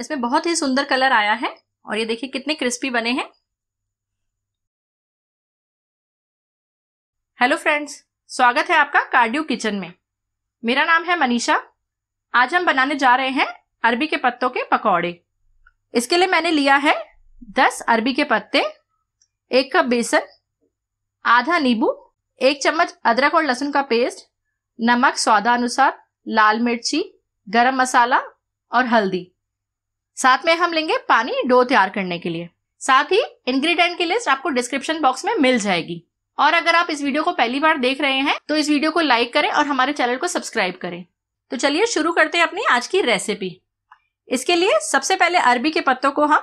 इसमें बहुत ही सुंदर कलर आया है और ये देखिए कितने क्रिस्पी बने हैं हेलो फ्रेंड्स स्वागत है आपका कार्डियो किचन में मेरा नाम है मनीषा आज हम बनाने जा रहे हैं अरबी के पत्तों के पकौड़े इसके लिए मैंने लिया है दस अरबी के पत्ते एक कप बेसन आधा नींबू एक चम्मच अदरक और लहसुन का पेस्ट नमक स्वादानुसार लाल मिर्ची गरम मसाला और हल्दी साथ में हम लेंगे पानी डो तैयार करने के लिए साथ ही इंग्रेडिएंट की लिस्ट आपको डिस्क्रिप्शन बॉक्स में मिल जाएगी और अगर आप इस वीडियो को पहली बार देख रहे हैं तो इस वीडियो को लाइक करें और हमारे चैनल को सब्सक्राइब करें तो चलिए शुरू करते हैं अपनी आज की रेसिपी इसके लिए सबसे पहले अरबी के पत्तों को हम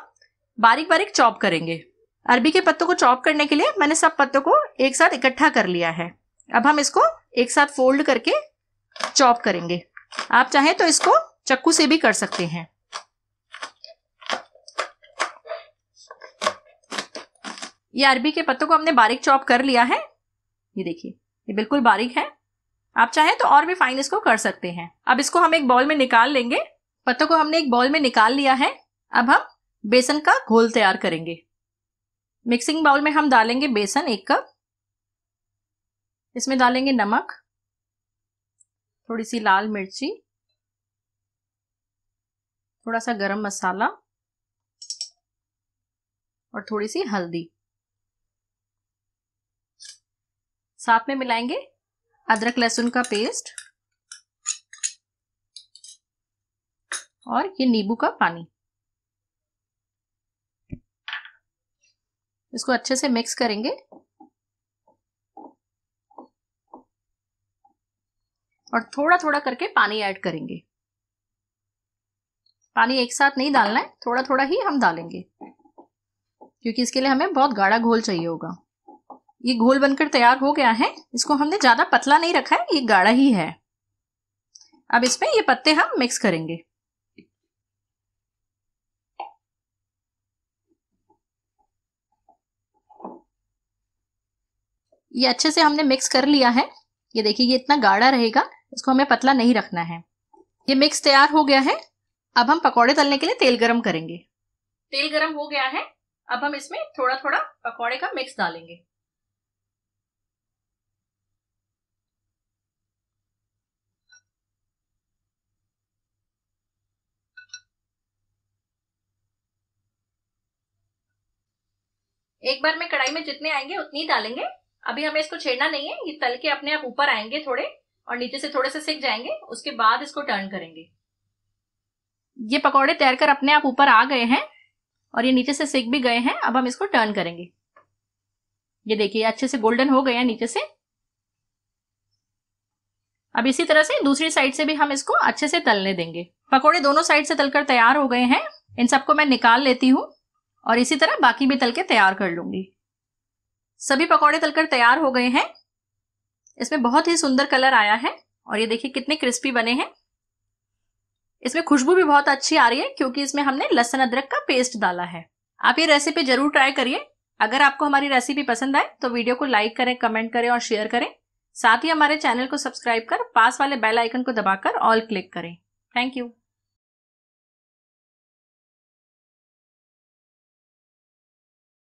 बारीक बारीक चॉप करेंगे अरबी के पत्तों को चॉप करने के लिए मैंने सब पत्तों को एक साथ इकट्ठा कर लिया है अब हम इसको एक साथ फोल्ड करके चॉप करेंगे आप चाहें तो इसको चक्कू से भी कर सकते हैं ये अरबी के पत्तों को हमने बारीक चॉप कर लिया है ये देखिए ये बिल्कुल बारीक है आप चाहें तो और भी फाइन इसको कर सकते हैं अब इसको हम एक बॉल में निकाल लेंगे पत्तों को हमने एक बॉल में निकाल लिया है अब हम बेसन का घोल तैयार करेंगे मिक्सिंग बाउल में हम डालेंगे बेसन एक कप इसमें डालेंगे नमक थोड़ी सी लाल मिर्ची थोड़ा सा गरम मसाला और थोड़ी सी हल्दी साथ में मिलाएंगे अदरक लहसुन का पेस्ट और ये नींबू का पानी इसको अच्छे से मिक्स करेंगे और थोड़ा थोड़ा करके पानी ऐड करेंगे पानी एक साथ नहीं डालना है थोड़ा थोड़ा ही हम डालेंगे क्योंकि इसके लिए हमें बहुत गाढ़ा घोल चाहिए होगा ये घोल बनकर तैयार हो गया है इसको हमने ज़्यादा पतला नहीं रखा है ये गाढ़ा ही है अब इसमें ये पत्ते हम मिक्स करेंगे ये अच्छे से हमने मिक्स कर लिया है ये देखिए ये इतना गाढ़ा रहेगा इसको हमें पतला नहीं रखना है ये मिक्स तैयार हो गया है अब हम पकौड़े तलने के लिए तेल गरम करेंगे तेल गरम हो गया है अब हम इसमें थोड़ा थोड़ा पकौड़े का मिक्स डालेंगे एक बार में कढ़ाई में जितने आएंगे उतनी ही डालेंगे अभी हमें इसको छेड़ना नहीं है ये तल के अपने आप ऊपर आएंगे थोड़े और नीचे से थोड़े से सिक जाएंगे उसके बाद इसको टर्न करेंगे ये पकौड़े तैर कर अपने आप ऊपर आ गए हैं और ये नीचे से सिक भी गए हैं अब हम इसको टर्न करेंगे ये देखिए अच्छे से गोल्डन हो गए हैं नीचे से अब इसी तरह से दूसरी साइड से भी हम इसको अच्छे से तलने देंगे पकोड़े दोनों साइड से तलकर तैयार हो गए हैं इन सबको मैं निकाल लेती हूँ और इसी तरह बाकी भी तल के तैयार कर लूंगी सभी पकौड़े तलकर तैयार हो गए हैं इसमें बहुत ही सुंदर कलर आया है और ये देखिए कितने क्रिस्पी बने हैं इसमें खुशबू भी बहुत अच्छी आ रही है क्योंकि इसमें हमने लहसुन अदरक का पेस्ट डाला है आप ये रेसिपी जरूर ट्राई करिए अगर आपको हमारी रेसिपी पसंद आए तो वीडियो को लाइक करें कमेंट करें और शेयर करें साथ ही हमारे चैनल को सब्सक्राइब कर पास वाले बेल आइकन को दबाकर ऑल क्लिक करें थैंक यू